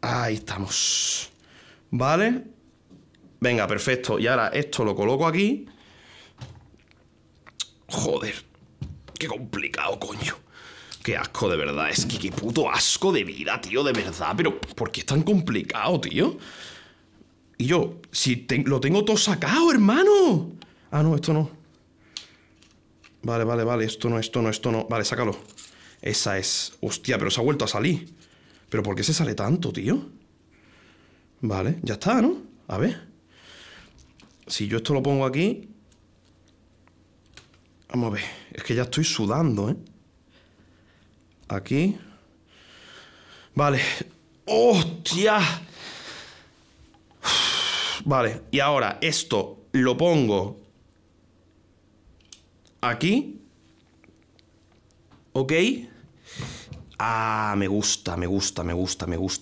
Ahí estamos. ¿Vale? Venga, perfecto. Y ahora esto lo coloco aquí. Joder. Qué complicado, coño. Qué asco, de verdad. Es que qué puto asco de vida, tío, de verdad. Pero, ¿por qué es tan complicado, tío? Y yo, si lo tengo todo sacado, hermano. Ah, no, esto no. Vale, vale, vale. Esto no, esto no, esto no. Vale, sácalo. Esa es. Hostia, pero se ha vuelto a salir. ¿Pero por qué se sale tanto, tío? Vale, ya está, ¿no? A ver. Si yo esto lo pongo aquí... Vamos a ver. Es que ya estoy sudando, ¿eh? Aquí. Vale. ¡Hostia! Vale, y ahora esto lo pongo aquí. ¿Ok? Ah, me gusta, me gusta, me gusta, me gusta.